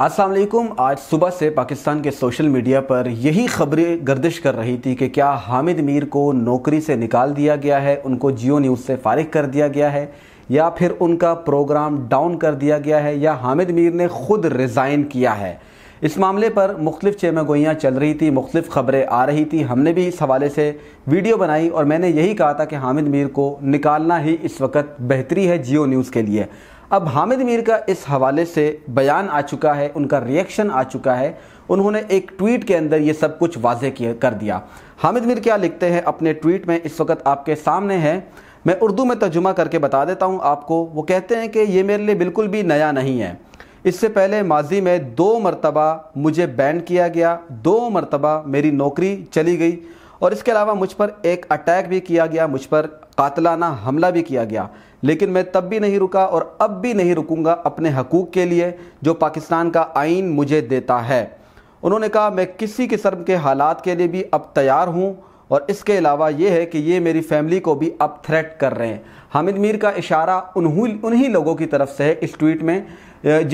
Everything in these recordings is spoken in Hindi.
असलम आज सुबह से पाकिस्तान के सोशल मीडिया पर यही खबरें गर्दिश कर रही थी कि क्या हामिद मीर को नौकरी से निकाल दिया गया है उनको जियो न्यूज़ से फारिग कर दिया गया है या फिर उनका प्रोग्राम डाउन कर दिया गया है या हामिद मीर ने खुद रिज़ाइन किया है इस मामले पर मुख्तफ चेमागोइयाँ चल रही थी मुख्तफ खबरें आ रही थी हमने भी इस हवाले से वीडियो बनाई और मैंने यही कहा था कि हामिद मीर को निकालना ही इस वक्त बेहतरी है जियो न्यूज़ के लिए अब हामिद मीर का इस हवाले से बयान आ चुका है उनका रिएक्शन आ चुका है उन्होंने एक ट्वीट के अंदर ये सब कुछ वाजे किया कर दिया हामिद मीर क्या लिखते हैं अपने ट्वीट में इस वक्त आपके सामने है मैं उर्दू में तर्जुमा करके बता देता हूँ आपको वो कहते हैं कि ये मेरे लिए बिल्कुल भी नया नहीं है इससे पहले माजी में दो मरतबा मुझे बैन किया गया दो मरतबा मेरी नौकरी चली गई और इसके अलावा मुझ पर एक अटैक भी किया गया मुझ पर कातलाना हमला भी किया गया लेकिन मैं तब भी नहीं रुका और अब भी नहीं रुकूंगा अपने हकूक़ के लिए जो पाकिस्तान का आइन मुझे देता है उन्होंने कहा मैं किसी किस्म के हालात के लिए भी अब तैयार हूँ और इसके अलावा ये है कि ये मेरी फैमिली को भी अब थ्रेट कर रहे हैं हामिद मीर का इशारा उन्हीं उन्हीं लोगों की तरफ से है इस ट्वीट में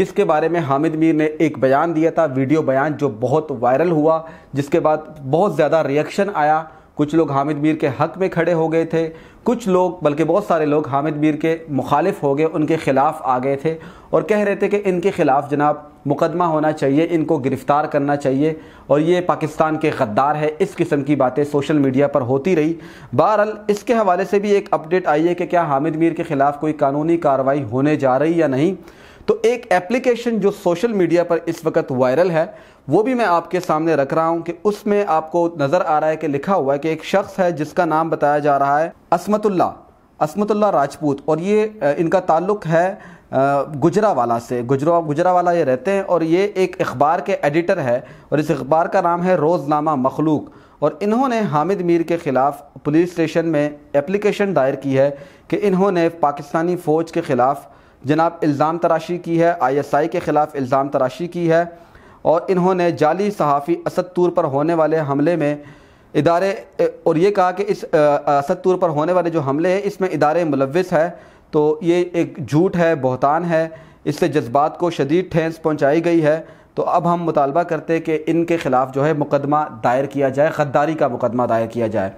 जिसके बारे में हामिद मीर ने एक बयान दिया था वीडियो बयान जो बहुत वायरल हुआ जिसके बाद बहुत ज़्यादा रिएक्शन आया कुछ लोग हामिद मीर के हक़ में खड़े हो गए थे कुछ लोग बल्कि बहुत सारे लोग हामिद मीर के मुखालिफ हो गए उनके ख़िलाफ़ आ गए थे और कह रहे थे कि इनके ख़िलाफ़ जनाब मुकदमा होना चाहिए इनको गिरफ़्तार करना चाहिए और ये पाकिस्तान के गद्दार है इस किस्म की बातें सोशल मीडिया पर होती रही बहरहाल इसके हवाले से भी एक अपडेट आई है कि क्या हामिद मीर के ख़िलाफ़ कोई कानूनी कार्रवाई होने जा रही या नहीं तो एक एप्लीकेशन जो सोशल मीडिया पर इस वक्त वायरल है वो भी मैं आपके सामने रख रहा हूँ कि उसमें आपको नज़र आ रहा है कि लिखा हुआ है कि एक शख्स है जिसका नाम बताया जा रहा है असमतुल्ला असमतुल्ला राजपूत और ये इनका ताल्लुक है गुजरा वाला से गुजरा गुजरा वाला ये रहते हैं और ये एक अखबार के एडिटर है और इस अखबार का नाम है रोज़नामा मखलूक और इन्होंने हामिद मीर के ख़िलाफ़ पुलिस स्टेशन में एप्लीकेशन दायर की है कि इन्होंने पाकिस्तानी फ़ौज के ख़िलाफ़ जनाब इल्ज़ाम तराशी की है आईएसआई के ख़िलाफ़ इल्ज़ाम तराशी की है और इन्होंने जाली सहाफ़ी असद तूर पर होने वाले हमले में इदारे और ये कहा कि इस असद तूर पर होने वाले जो हमले हैं इसमें इदारे मुलविस है तो ये एक झूठ है बहतान है इससे जज्बात को शदीद ठेस पहुँचाई गई है तो अब हम मुतालबा करते कि इनके ख़िलाफ़ जो है मुकदमा दायर किया जाए गद्दारी का मुकदमा दायर किया जाए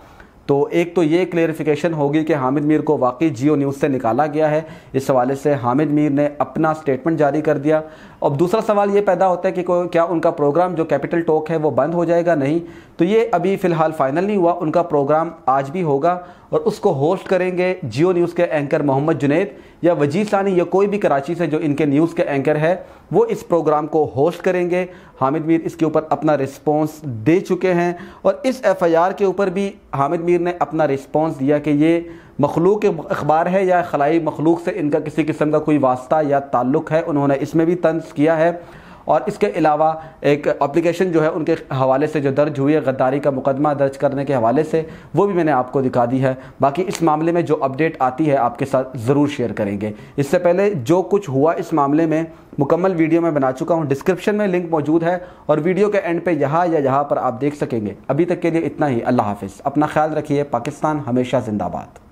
तो एक तो ये क्लेरिफिकेशन होगी कि हामिद मीर को वाकई जियो न्यूज़ से निकाला गया है इस हवाले से हामिद मीर ने अपना स्टेटमेंट जारी कर दिया अब दूसरा सवाल ये पैदा होता है कि क्या उनका प्रोग्राम जो कैपिटल टॉक है वो बंद हो जाएगा नहीं तो ये अभी फ़िलहाल फाइनल नहीं हुआ उनका प्रोग्राम आज भी होगा और उसको होस्ट करेंगे जियो न्यूज़ के एंकर मोहम्मद जुनेद या वजीर सानी या कोई भी कराची से जो इनके न्यूज़ के एंकर है वो इस प्रोग्राम को होस्ट करेंगे हामिद मीर इसके ऊपर अपना रिस्पॉन्स दे चुके हैं और इस एफ़ के ऊपर भी हामिद मीर ने अपना रिस्पॉन्स दिया कि ये मखलूक अखबार है या खलाई मखलूक से इनका किसी किस्म का कोई वास्ता या ताल्लुक़ है उन्होंने इसमें भी तंज किया है और इसके अलावा एक अप्लीकेशन जो है उनके हवाले से जो दर्ज हुई है गद्दारी का मुकदमा दर्ज करने के हवाले से वो भी मैंने आपको दिखा दी है बाकी इस मामले में जो अपडेट आती है आपके साथ ज़रूर शेयर करेंगे इससे पहले जो कुछ हुआ इस मामले में मुकम्मल वीडियो मैं बना चुका हूँ डिस्क्रिप्शन में लिंक मौजूद है और वीडियो के एंड पे यहाँ या यहाँ पर आप देख सकेंगे अभी तक के लिए इतना ही अल्लाह हाफिज़ अपना ख्याल रखिए पाकिस्तान हमेशा जिंदाबाद